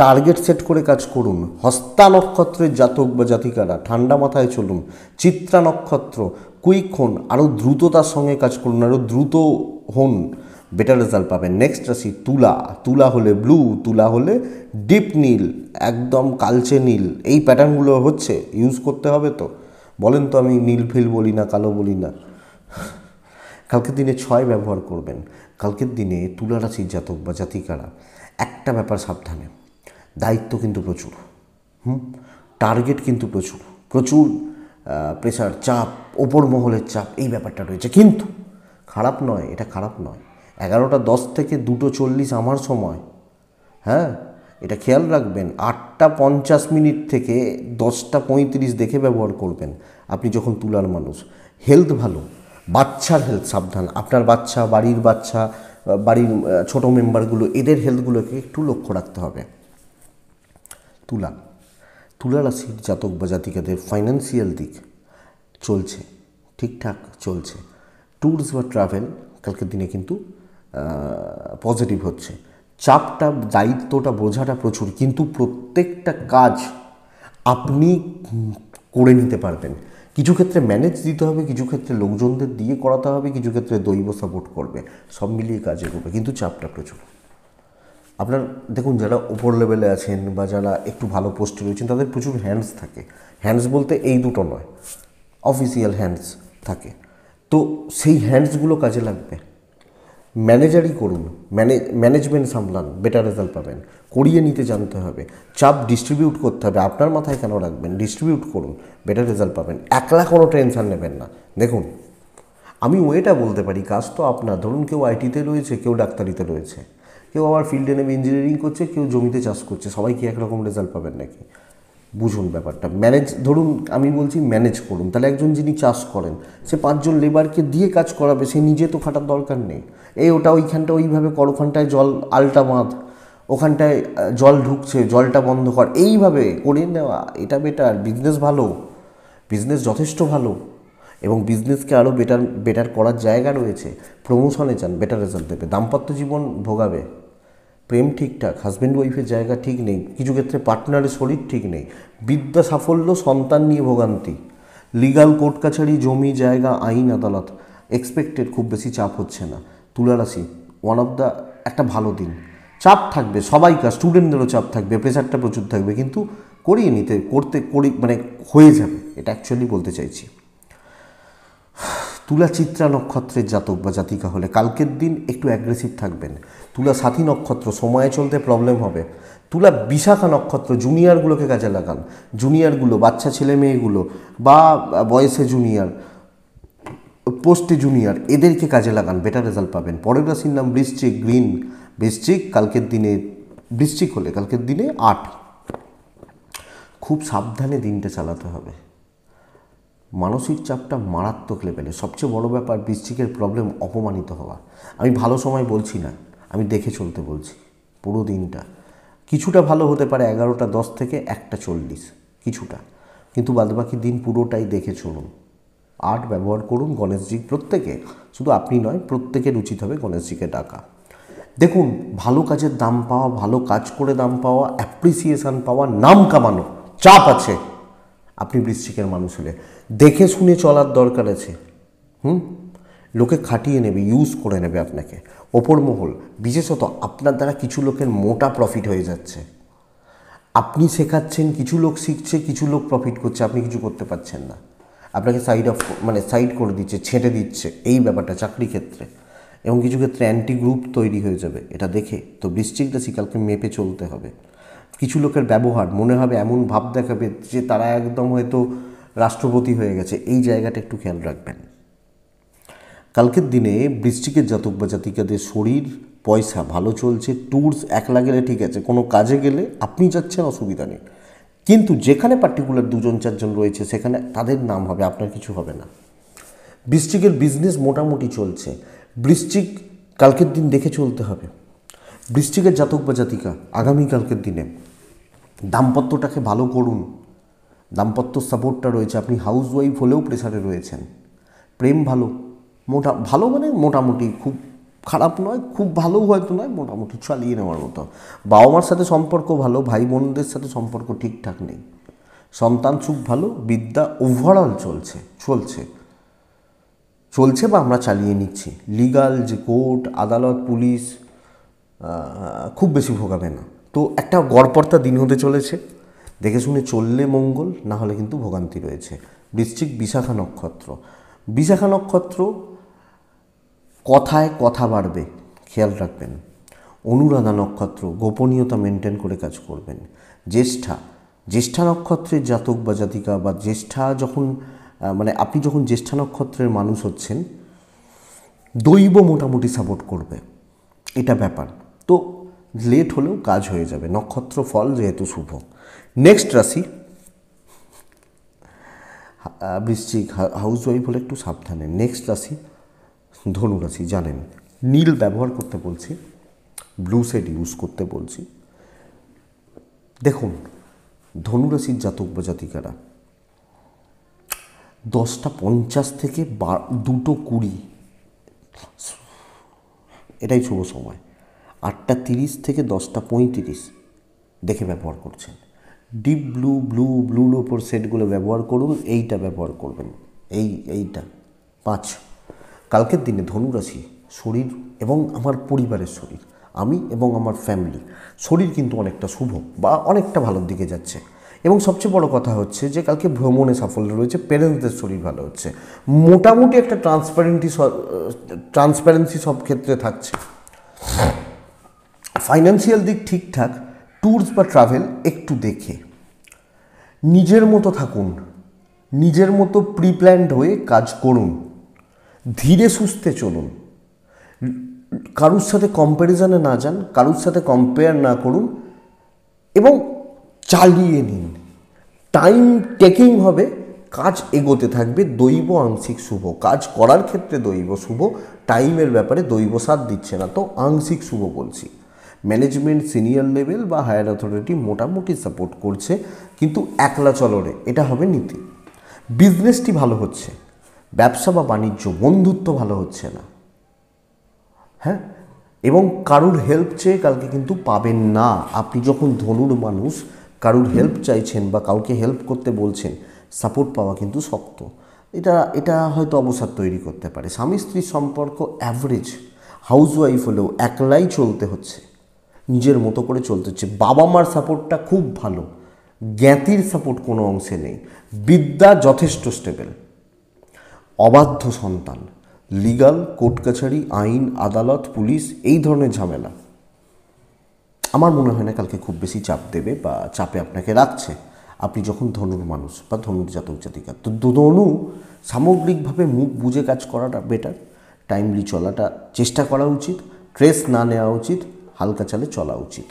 টার্গেট সেট করে কাজ করুন হস্তা নক্ষত্রের জাতক বা জাতিকারা ঠান্ডা মাথায় চলুন চিত্রা নক্ষত্র কুইক হন আরও দ্রুততার সঙ্গে কাজ করুন আরও দ্রুত হন বেটার রেজাল্ট পাবেন নেক্সট রাশি তুলা তুলা হলে ব্লু তুলা হলে ডিপ নীল একদম কালচে নীল এই প্যাটার্নগুলো হচ্ছে ইউজ করতে হবে তো বলেন তো আমি নীল ফিল বলি না কালো বলি না কালকের দিনে ছয় ব্যবহার করবেন কালকের দিনে তুলা রাশির জাতক বা জাতিকারা একটা ব্যাপার সাবধানে দায়িত্ব কিন্তু প্রচুর হুম টার্গেট কিন্তু প্রচুর প্রচুর প্রেশার চাপ ওপর মহলের চাপ এই ব্যাপারটা রয়েছে কিন্তু খারাপ নয় এটা খারাপ নয় এগারোটা দশ থেকে দুটো চল্লিশ আমার সময় হ্যাঁ এটা খেয়াল রাখবেন আটটা পঞ্চাশ মিনিট থেকে দশটা পঁয়ত্রিশ দেখে ব্যবহার করবেন আপনি যখন তুলার মানুষ হেলথ ভালো বাচ্চার হেলথ সাবধান আপনার বাচ্চা বাড়ির বাচ্চা বাড়ির ছোটো মেম্বারগুলো এদের হেলথগুলোকে একটু লক্ষ্য রাখতে হবে তুলা তুলা রাশির জাতক বা জাতিকাদের ফাইন্যান্সিয়াল দিক চলছে ঠিকঠাক চলছে ট্যুরস বা ট্রাভেল কালকের দিনে কিন্তু পজিটিভ হচ্ছে চাপটা দায়িত্বটা বোঝাটা প্রচুর কিন্তু প্রত্যেকটা কাজ আপনি করে নিতে পারবেন কিছু ক্ষেত্রে ম্যানেজ দিতে হবে কিছু ক্ষেত্রে লোকজনদের দিয়ে করাতে হবে কিছু ক্ষেত্রে দৈব সাপোর্ট করবে সব মিলিয়ে কাজ এগোবে কিন্তু চাপটা প্রচুর আপনার দেখুন যারা ওপর লেভেলে আছেন বা যারা একটু ভালো পোস্টে রয়েছেন তাদের প্রচুর হ্যান্ডস থাকে হ্যান্ডস বলতে এই দুটো নয় অফিসিয়াল হ্যান্ডস থাকে তো সেই হ্যান্ডসগুলো কাজে লাগবে ম্যানেজারই করুন ম্যানেজমেন্ট সামলান বেটার রেজাল্ট পাবেন করিয়ে নিতে জানতে হবে চাপ ডিস্ট্রিবিউট করতে হবে আপনার মাথায় কেন রাখবেন ডিস্ট্রিবিউট করুন বেটার রেজাল্ট পাবেন একলা কোনো টেনশান নেবেন না দেখুন আমি ওয়েটা বলতে পারি কাজ তো আপনার ধরুন কেউ আইটিতে রয়েছে কেউ ডাক্তারিতে রয়েছে কেউ আবার ফিল্ডে নেমে ইঞ্জিনিয়ারিং করছে কেউ জমিতে চাষ করছে সবাই কি একরকম রেজাল্ট পাবেন নাকি বুঝুন ব্যাপারটা ম্যানেজ ধরুন আমি বলছি ম্যানেজ করুন তাহলে একজন যিনি চাষ করেন সে পাঁচজন লেবারকে দিয়ে কাজ করাবে সে নিজে তো খাটার দরকার নেই এই ওটা ওইখানটা ওইভাবে কর ওখানটায় জল আলটা বাঁধ ওখানটায় জল ঢুকছে জলটা বন্ধ কর এইভাবে করে নেওয়া এটা বেটার বিজনেস ভালো বিজনেস যথেষ্ট ভালো এবং বিজনেসকে আরও বেটার বেটার করার জায়গা রয়েছে প্রমোশনে চান বেটার রেজাল্ট দেবে দাম্পত্য জীবন ভোগাবে প্রেম ঠিকঠাক হাজব্যান্ড ওয়াইফের জায়গা ঠিক নেই কিছু ক্ষেত্রে পার্টনারের শরীর ঠিক নেই বিদ্যা সাফল্য সন্তান নিয়ে ভোগান্তি লিগাল কোর্ট কাছারি জমি জায়গা আইন আদালত এক্সপেক্টেড খুব বেশি চাপ হচ্ছে না তুলারাশি ওয়ান অফ দ্য একটা ভালো দিন চাপ থাকবে সবাইকার স্টুডেন্টদেরও চাপ থাকবে প্রেশারটা প্রচুর থাকবে কিন্তু করিয়ে নিতে করতে করি মানে হয়ে যাবে এটা অ্যাকচুয়ালি বলতে চাইছি তুলা চিত্রা নক্ষত্রের জাতক বা জাতিকা হলে কালকের দিন একটু অ্যাগ্রেসিভ থাকবেন তুলা সাথী নক্ষত্র সময়ে চলতে প্রবলেম হবে তুলা বিশাখা নক্ষত্র জুনিয়রগুলোকে কাজে লাগান জুনিয়রগুলো বাচ্চা ছেলে মেয়েগুলো বা বয়সে জুনিয়র পোস্টে জুনিয়র এদেরকে কাজে লাগান বেটার রেজাল্ট পাবেন পরের রাশির নাম বৃশ্চিক গ্রিন বৃশ্চিক কালকের দিনে বৃশ্চিক হলে কালকের দিনে আট খুব সাবধানে দিনটা চালাতে হবে মানসিক চাপটা মারাত্মক লেভেলে সবচেয়ে বড় ব্যাপার বৃশ্চিকের প্রবলেম অপমানিত হওয়া আমি ভালো সময় বলছি না আমি দেখে চলতে বলছি পুরো দিনটা কিছুটা ভালো হতে পারে এগারোটা দশ থেকে একটা চল্লিশ কিছুটা কিন্তু বাদবাকি দিন পুরোটাই দেখে চলুন আর্ট ব্যবহার করুন গণেশজি প্রত্যেকে শুধু আপনি নয় প্রত্যেকের উচিত হবে গণেশজিকে ডাকা দেখুন ভালো কাজের দাম পাওয়া ভালো কাজ করে দাম পাওয়া অ্যাপ্রিসিয়েশান পাওয়া নাম কামানো চাপ আছে আপনি বৃশ্চিকের মানুষ হলে দেখে শুনে চলার দরকার আছে হুম লোকে খাটিয়ে নেবে ইউজ করে নেবে আপনাকে ওপর মহল বিশেষত আপনার দ্বারা কিছু লোকের মোটা প্রফিট হয়ে যাচ্ছে আপনি শেখাচ্ছেন কিছু লোক শিখছে কিছু লোক প্রফিট করছে আপনি কিছু করতে পারছেন না আপনাকে সাইড অফ মানে সাইড করে দিচ্ছে ছেঁটে দিচ্ছে এই ব্যাপারটা চাকরি ক্ষেত্রে এবং কিছু ক্ষেত্রে অ্যান্টি গ্রুপ তৈরি হয়ে যাবে এটা দেখে তো বৃশ্চিক রাশিকালকে মেপে চলতে হবে কিছু লোকের ব্যবহার মনে হবে এমন ভাব দেখাবে যে তারা একদম হয়তো রাষ্ট্রপতি হয়ে গেছে এই জায়গাটা একটু খেয়াল রাখবেন কালকের দিনে বৃষ্টিকের জাতক বা জাতিকাদের শরীর পয়সা ভালো চলছে ট্যুরস একলা গেলে ঠিক আছে কোনো কাজে গেলে আপনি যাচ্ছেন অসুবিধা নেই কিন্তু যেখানে পার্টিকুলার দুজন চারজন রয়েছে সেখানে তাদের নাম হবে আপনার কিছু হবে না বৃষ্টিকের বিজনেস মোটামুটি চলছে বৃষ্টিক কালকের দিন দেখে চলতে হবে বৃষ্টিকের জাতক বা জাতিকা আগামীকালকের দিনে দাম্পত্যটাকে ভালো করুন দাম্পত্য সাপোর্টটা রয়েছে আপনি হাউস ওয়াইফ হলেও প্রেশারে রয়েছেন প্রেম ভালো মোটা ভালো মানে মোটামুটি খুব খারাপ নয় খুব ভালো হয়তো নয় মোটামুটি চালিয়ে নেওয়ার মতো বাবা মার সাথে সম্পর্ক ভালো ভাই বোনদের সাথে সম্পর্ক ঠিকঠাক নেই সন্তান সুখ ভালো বিদ্যা ওভারঅল চলছে চলছে চলছে বা আমরা চালিয়ে নিচ্ছি লিগাল যে কোর্ট আদালত পুলিশ খুব বেশি ভোগাবে না তো একটা গড়পর্তা দিন হতে চলেছে দেখে শুনে চললে মঙ্গল না হলে কিন্তু ভোগান্তি রয়েছে বৃশ্চিক বিশাখা নক্ষত্র বিশাখা নক্ষত্র কথায় কথা বাড়বে খেয়াল রাখবেন অনুরাধা নক্ষত্র গোপনীয়তা মেনটেন করে কাজ করবেন জ্যেষ্ঠা জ্যেষ্ঠা নক্ষত্রের জাতক বা জাতিকা বা জ্যেষ্ঠা যখন মানে আপনি যখন জ্যেষ্ঠা নক্ষত্রের মানুষ হচ্ছেন দৈব মোটামুটি সাপোর্ট করবে এটা ব্যাপার তো লেট হলেও কাজ হয়ে যাবে নক্ষত্র ফল যেহেতু শুভ নেক্সট রাশি বৃশ্চিক হাউস ওয়াইফ হলে একটু সাবধানে নেক্সট রাশি ধনু রাশি জানেন নীল ব্যবহার করতে বলছি ব্লু শেড ইউজ করতে বলছি দেখুন ধনুরাশির জাতক বা জাতিকারা দশটা পঞ্চাশ থেকে দুটো কুড়ি এটাই শুভ সময় আটটা তিরিশ থেকে দশটা পঁয়ত্রিশ দেখে ব্যবহার করছেন ডিপ ব্লু ব্লু ব্লুর ওপর সেটগুলো ব্যবহার করুন এইটা ব্যবহার করবেন এই এইটা পাঁচ কালকের দিনে ধনুরাশি শরীর এবং আমার পরিবারের শরীর আমি এবং আমার ফ্যামিলি শরীর কিন্তু অনেকটা শুভ বা অনেকটা ভালোর দিকে যাচ্ছে এবং সবচেয়ে বড় কথা হচ্ছে যে কালকে ভ্রমণে সাফল্য রয়েছে প্যারেন্টসদের শরীর ভালো হচ্ছে মোটামুটি একটা ট্রান্সপারেন্টি ট্রান্সপারেন্সি সব ক্ষেত্রে থাকছে ফাইন্যান্সিয়াল দিক ঠিকঠাক ট্যুরস বা ট্রাভেল একটু দেখে নিজের মতো থাকুন নিজের মতো প্রি প্ল্যান্ড হয়ে কাজ করুন ধীরে সুস্থে চলুন কারুর সাথে কম্প্যারিজনে না যান কারুর সাথে কম্পেয়ার না করুন এবং চালিয়ে নিন টাইম টেকিং হবে কাজ এগোতে থাকবে দৈব আংশিক শুভ কাজ করার ক্ষেত্রে দৈব শুভ টাইমের ব্যাপারে দৈব সাথ দিচ্ছে না তো আংশিক শুভ বলছি ম্যানেজমেন্ট সিনিয়র লেভেল বা হায়ার অথরিটি মোটামুটি সাপোর্ট করছে কিন্তু একলা চলরে এটা হবে নীতি বিজনেসটি ভালো হচ্ছে ব্যবসা বা বাণিজ্য বন্ধুত্ব ভালো হচ্ছে না হ্যাঁ এবং কারুর হেল্প চেয়ে কালকে কিন্তু পাবেন না আপনি যখন ধনুর মানুষ কারুর হেল্প চাইছেন বা কাউকে হেল্প করতে বলছেন সাপোর্ট পাওয়া কিন্তু শক্ত এটা এটা হয়তো অবসাদ তৈরি করতে পারে স্বামী স্ত্রীর সম্পর্ক অ্যাভারেজ হাউস ওয়াইফ হলেও একলাই চলতে হচ্ছে নিজের মতো করে চলতে হচ্ছে বাবা মার সাপোর্টটা খুব ভালো জ্ঞাতির সাপোর্ট কোনো অংশে নেই বিদ্যা যথেষ্ট স্টেবেল অবাধ্য সন্তান লিগাল কোর্ট কাছারি আইন আদালত পুলিশ এই ধরনের ঝামেলা আমার মনে হয় না কালকে খুব বেশি চাপ দেবে বা চাপে আপনাকে রাখছে আপনি যখন ধনুর মানুষ বা ধনুর জাতক জাতিকা তো দুধনু সামগ্রিকভাবে মুখ বুঝে কাজ করাটা বেটার টাইমলি চলাটা চেষ্টা করা উচিত ট্রেস না নেওয়া উচিত হালকা চালে চলা উচিত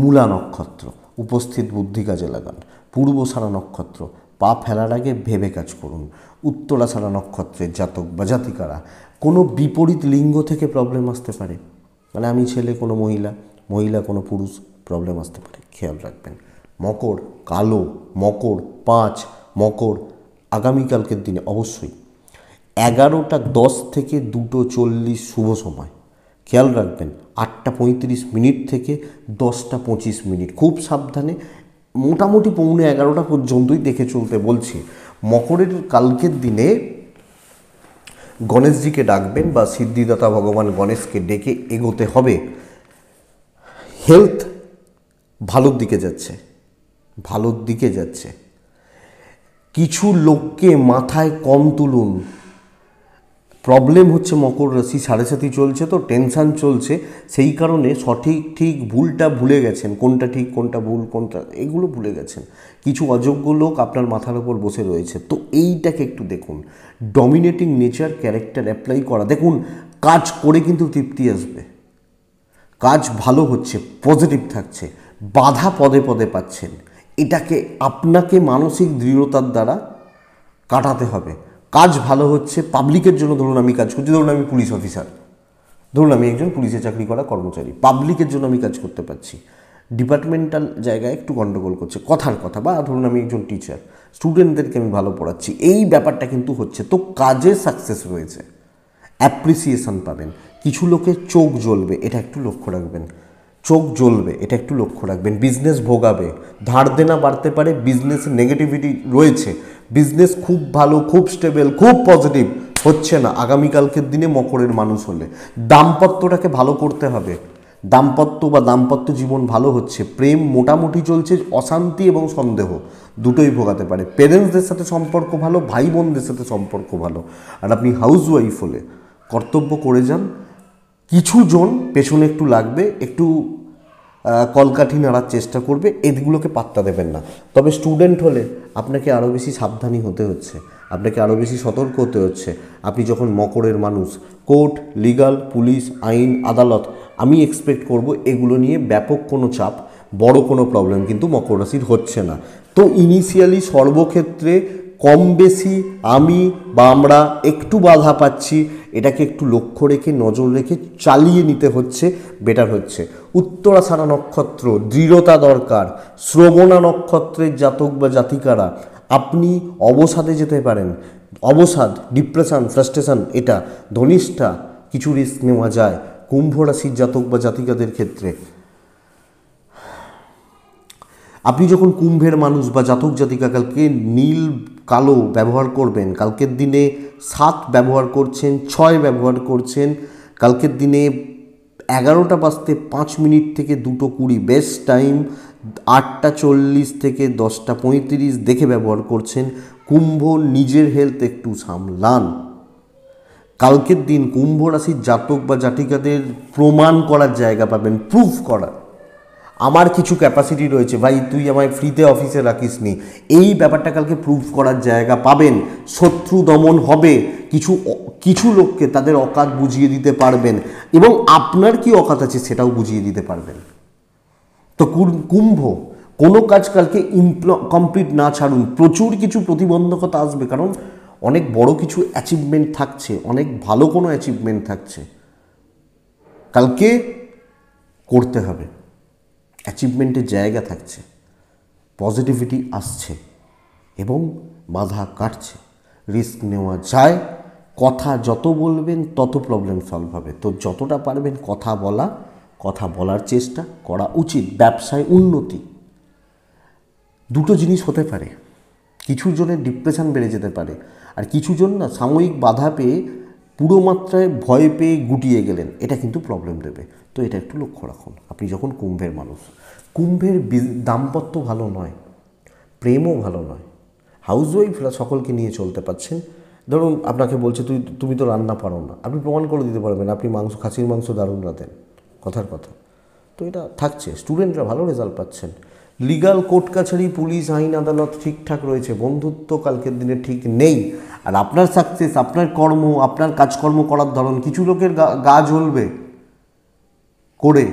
মূলা নক্ষত্র উপস্থিত বুদ্ধি কাজে লাগান পূর্ব সারা নক্ষত্র পা ফেলার আগে ভেবে কাজ করুন উত্তরা সারা নক্ষত্রের জাতক বা জাতিকারা কোনো বিপরীত লিঙ্গ থেকে প্রবলেম আসতে পারে মানে আমি ছেলে কোনো মহিলা মহিলা কোনো পুরুষ প্রবলেম আসতে পারে খেয়াল রাখবেন মকর কালো মকর পাঁচ মকর আগামীকালকের দিনে অবশ্যই এগারোটা দশ থেকে দুটো চল্লিশ শুভ সময় খেয়াল রাখবেন আটটা পঁয়ত্রিশ মিনিট থেকে দশটা পঁচিশ মিনিট খুব সাবধানে মোটামুটি পৌনে এগারোটা পর্যন্তই দেখে চলতে বলছি মকরের কালকের দিনে গণেশজিকে ডাকবেন বা সিদ্ধিদাতা ভগবান গণেশকে ডেকে এগোতে হবে হেলথ ভালোর দিকে যাচ্ছে ভালোর দিকে যাচ্ছে কিছু লোককে মাথায় কম তুলুন প্রবলেম হচ্ছে মকর রাশি সাড়ে সাথে চলছে তো টেনশান চলছে সেই কারণে সঠিক ঠিক ভুলটা ভুলে গেছেন কোনটা ঠিক কোনটা ভুল কোনটা এগুলো ভুলে গেছেন কিছু অযোগ্য লোক আপনার মাথার ওপর বসে রয়েছে তো এইটাকে একটু দেখুন ডমিনেটিং নেচার ক্যারেক্টার অ্যাপ্লাই করা দেখুন কাজ করে কিন্তু তৃপ্তি আসবে কাজ ভালো হচ্ছে পজিটিভ থাকছে বাধা পদে পদে পাচ্ছেন এটাকে আপনাকে মানসিক দৃঢ়তার দ্বারা কাটাতে হবে কাজ ভালো হচ্ছে পাবলিকের জন্য ধরুন আমি কাজ করছি ধরুন আমি পুলিশ অফিসার ধরুন আমি একজন পুলিশে চাকরি করা কর্মচারী পাবলিকের জন্য আমি কাজ করতে পারছি ডিপার্টমেন্টাল জায়গায় একটু গণ্ডগোল করছে কথার কথা বা ধরুন আমি একজন টিচার স্টুডেন্টদেরকে আমি ভালো পড়াচ্ছি এই ব্যাপারটা কিন্তু হচ্ছে তো কাজে সাকসেস রয়েছে অ্যাপ্রিসিয়েশন পাবেন কিছু লোকের চোখ জ্বলবে এটা একটু লক্ষ্য রাখবেন চোখ জ্বলবে এটা একটু লক্ষ্য রাখবেন বিজনেস ভোগাবে ধার দেনা বাড়তে পারে বিজনেসে নেগেটিভিটি রয়েছে বিজনেস খুব ভালো খুব স্টেবল খুব পজিটিভ হচ্ছে না আগামীকালকের দিনে মকরের মানুষ হলে দাম্পত্যটাকে ভালো করতে হবে দাম্পত্য বা দাম্পত্য জীবন ভালো হচ্ছে প্রেম মোটামুটি চলছে অশান্তি এবং সন্দেহ দুটোই ভোগাতে পারে পেরেন্টসদের সাথে সম্পর্ক ভালো ভাই বোনদের সাথে সম্পর্ক ভালো আর আপনি হাউসওয়াইফ হলে কর্তব্য করে যান কিছু জন পেছনে একটু লাগবে একটু কলকাঠি নাড়ার চেষ্টা করবে এদিকগুলোকে পাত্তা দেবেন না তবে স্টুডেন্ট হলে আপনাকে আরও বেশি সাবধানী হতে হচ্ছে আপনাকে আরও বেশি সতর্ক হতে হচ্ছে আপনি যখন মকরের মানুষ কোর্ট লিগাল পুলিশ আইন আদালত আমি এক্সপেক্ট করব এগুলো নিয়ে ব্যাপক কোনো চাপ বড় কোনো প্রবলেম কিন্তু মকর রাশির হচ্ছে না তো ইনিশিয়ালি সর্বক্ষেত্রে কম বেশি আমি বা আমরা একটু বাধা পাচ্ছি এটাকে একটু লক্ষ্য রেখে নজর রেখে চালিয়ে নিতে হচ্ছে বেটার হচ্ছে উত্তরাছাড়া নক্ষত্র দৃঢ়তা দরকার শ্রবণা নক্ষত্রের জাতক বা জাতিকারা আপনি অবসাদে যেতে পারেন অবসাদ ডিপ্রেশন ফ্রাস্ট্রেশন এটা ধনিষ্ঠা কিছু রিস্ক নেওয়া যায় কুম্ভ রাশির জাতক বা জাতিকাদের ক্ষেত্রে আপনি যখন কুম্ভের মানুষ বা জাতক জাতিকাকালকে নীল কালো ব্যবহার করবেন কালকের দিনে সাত ব্যবহার করছেন ছয় ব্যবহার করছেন কালকের দিনে এগারোটা বাজতে পাঁচ মিনিট থেকে দুটো কুড়ি বেস্ট টাইম আটটা চল্লিশ থেকে দশটা পঁয়ত্রিশ দেখে ব্যবহার করছেন কুম্ভ নিজের হেলথ একটু সামলান কালকের দিন কুম্ভ রাশির জাতক বা জাতিকাদের প্রমাণ করার জায়গা পাবেন প্রুফ করার আমার কিছু ক্যাপাসিটি রয়েছে ভাই তুই আমায় ফ্রিতে অফিসে রাখিস নি এই ব্যাপারটা কালকে প্রুভ করার জায়গা পাবেন শত্রু দমন হবে কিছু কিছু লোককে তাদের অকাত বুঝিয়ে দিতে পারবেন এবং আপনার কি অকাত আছে সেটাও বুঝিয়ে দিতে পারবেন তো কুম্ভ কোনো কাজ কালকে ইমপ্ল কমপ্লিট না ছাড়ুন প্রচুর কিছু প্রতিবন্ধকতা আসবে কারণ অনেক বড় কিছু অ্যাচিভমেন্ট থাকছে অনেক ভালো কোনো অ্যাচিভমেন্ট থাকছে কালকে করতে হবে অ্যাচিভমেন্টের জায়গা থাকছে পজিটিভিটি আসছে এবং বাধা কাটছে রিস্ক নেওয়া যায় কথা যত বলবেন তত প্রবলেম সলভ হবে তো যতটা পারবেন কথা বলা কথা বলার চেষ্টা করা উচিত ব্যবসায় উন্নতি দুটো জিনিস হতে পারে কিছু জনের ডিপ্রেশন বেড়ে যেতে পারে আর কিছু জন না সাময়িক বাধা পেয়ে পুরো মাত্রায় ভয় পেয়ে গুটিয়ে গেলেন এটা কিন্তু প্রবলেম দেবে তো এটা একটু লক্ষ্য রাখুন আপনি যখন কুম্ভের মানুষ কুম্ভের দাম্পত্য ভালো নয় প্রেমও ভালো নয় হাউসওয়াইফরা সকলকে নিয়ে চলতে পারছেন ধরুন আপনাকে বলছে তুই তুমি তো রান্না পারো না আপনি প্রমাণ করে দিতে পারবেন আপনি মাংস খাসির মাংস দারুণ দেন কথার কথা তো এটা থাকছে স্টুডেন্টরা ভালো রেজাল্ট পাচ্ছেন লিগাল কোর্ট কাছারি পুলিশ আইন আদালত ঠিকঠাক রয়েছে বন্ধুত্ব কালকের দিনে ঠিক নেই আর আপনার সাকসেস আপনার কর্ম আপনার কাজকর্ম করার ধরন কিছু লোকের গা জ্বলবে করে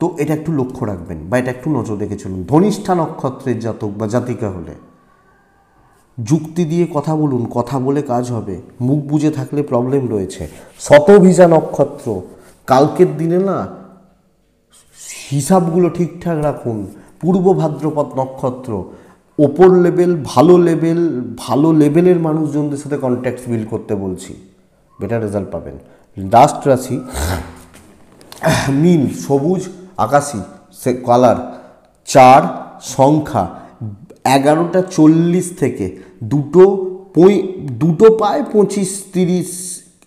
তো এটা একটু লক্ষ্য রাখবেন বা এটা একটু নজর রেখে চলুন ধনিষ্ঠা নক্ষত্রের জাতক বা জাতিকা হলে যুক্তি দিয়ে কথা বলুন কথা বলে কাজ হবে মুখ বুঝে থাকলে প্রবলেম রয়েছে শতভিজা নক্ষত্র কালকের দিনে না হিসাবগুলো ঠিকঠাক রাখুন পূর্ব ভাদ্রপদ নক্ষত্র ওপর লেভেল ভালো লেভেল ভালো লেভেলের মানুষজনদের সাথে কন্ট্যাক্ট বিল করতে বলছি বেটার রেজাল্ট পাবেন লাস্ট রাশি নীল সবুজ আকাশি সে কালার চার সংখ্যা এগারোটা চল্লিশ থেকে দুটো পঁই দুটো পায় পঁচিশ তিরিশ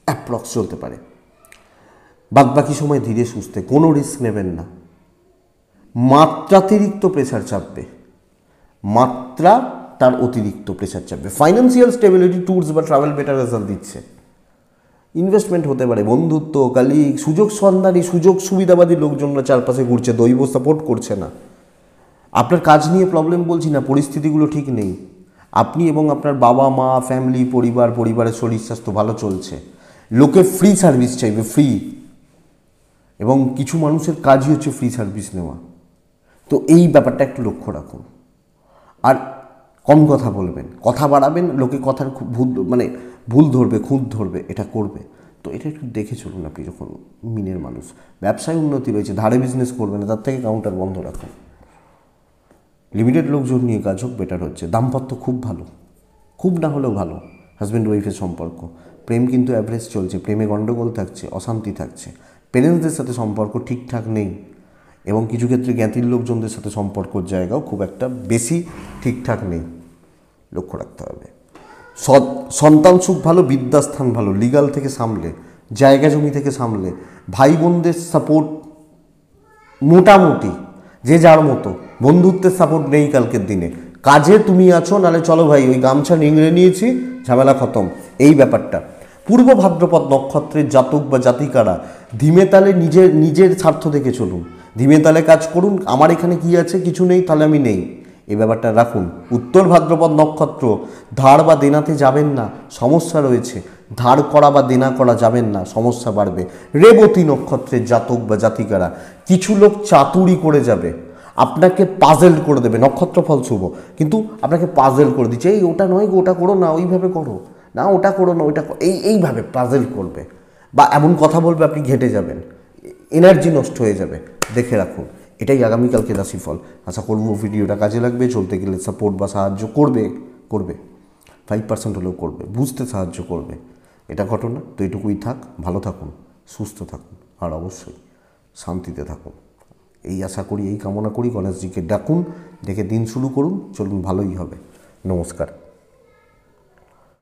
অ্যাপ্রক্স চলতে পারে বাদবাকি সময় ধীরে সুস্থে কোনো রিস্ক নেবেন না মাত্রাতিরিক্ত প্রেশার চাপবে মাত্রা তার অতিরিক্ত প্রেশার চাপবে ফাইন্যান্সিয়াল স্টেবিলিটি ট্যুরস বা ট্রাভেল বেটার রেজাল্ট দিচ্ছে ইনভেস্টমেন্ট হতে পারে বন্ধুত্ব কালিক সুযোগ সন্ধানী সুযোগ সুবিধাবাদী লোকজনরা চারপাশে ঘুরছে দৈব সাপোর্ট করছে না আপনার কাজ নিয়ে প্রবলেম বলছি না পরিস্থিতিগুলো ঠিক নেই আপনি এবং আপনার বাবা মা ফ্যামিলি পরিবার পরিবারের শরীর স্বাস্থ্য ভালো চলছে লোকে ফ্রি সার্ভিস চাইবে ফ্রি এবং কিছু মানুষের কাজই হচ্ছে ফ্রি সার্ভিস নেওয়া তো এই ব্যাপারটা একটু লক্ষ্য রাখুন আর কম কথা বলবেন কথা বাড়াবেন লোকে কথার খুব ভুল মানে ভুল ধরবে খুঁত ধরবে এটা করবে তো এটা একটু দেখে চলুন আপনি যখন মিনের মানুষ ব্যবসায় উন্নতি রয়েছে ধারে বিজনেস করবেন তার থেকে কাউন্টার বন্ধ রাখুন লিমিটেড লোকজন নিয়ে কাজ হোক বেটার হচ্ছে দাম্পত্য খুব ভালো খুব না হলেও ভালো হাজব্যান্ড ওয়াইফের সম্পর্ক প্রেম কিন্তু অ্যাভারেজ চলছে প্রেমে গণ্ডগোল থাকছে অশান্তি থাকছে পেরেন্টসদের সাথে সম্পর্ক ঠিকঠাক নেই এবং কিছু ক্ষেত্রে জ্ঞাতির লোকজনদের সাথে সম্পর্কর জায়গাও খুব একটা বেশি ঠিকঠাক নেই লক্ষ্য রাখতে হবে সন্তান সুখ ভালো বিদ্যাস্থান ভালো লিগাল থেকে সামলে জায়গা জমি থেকে সামলে ভাই বোনদের সাপোর্ট মোটামুটি যে যার মতো বন্ধুত্বের সাপোর্ট নেই কালকের দিনে কাজে তুমি আছো নালে চলো ভাই ওই গামছা নিংড়ে নিয়েছি ঝামেলা খতম এই ব্যাপারটা পূর্ব ভাদ্রপদ নক্ষত্রের জাতক বা জাতিকারা ধীমে তালে নিজের নিজের স্বার্থ দেখে চলুন ধীমে তালে কাজ করুন আমার এখানে কি আছে কিছু নেই তাহলে আমি নেই এই ব্যাপারটা রাখুন উত্তর ভাদ্রপদ নক্ষত্র ধার বা দেনাতে যাবেন না সমস্যা রয়েছে ধার করা বা দেনা করা যাবেন না সমস্যা বাড়বে রেবতী নক্ষত্রের জাতক বা জাতিকারা কিছু লোক চাতুরি করে যাবে আপনাকে পাজেল করে দেবে নক্ষত্রফল শুভ কিন্তু আপনাকে পাজেল করে দিচ্ছে এই ওটা নয় ওটা করো না ওইভাবে করো না ওটা করো না ওইটা এই এইভাবে পাজেল করবে বা এমন কথা বলবে আপনি ঘেটে যাবেন এনার্জি নষ্ট হয়ে যাবে দেখে রাখুন এটাই আগামীকালকে রাশিফল আশা করবো ভিডিওটা কাজে লাগবে চলতে গেলে সাপোর্ট বা সাহায্য করবে করবে ফাইভ পার্সেন্ট হলেও করবে বুঝতে সাহায্য করবে এটা ঘটনা তো এটুকুই থাক ভালো থাকুন সুস্থ থাকুন আর অবশ্যই শান্তিতে থাকুন এই আশা করি এই কামনা করি গণেশজিকে ডাকুন ডেকে দিন শুরু করুন চলুন ভালোই হবে নমস্কার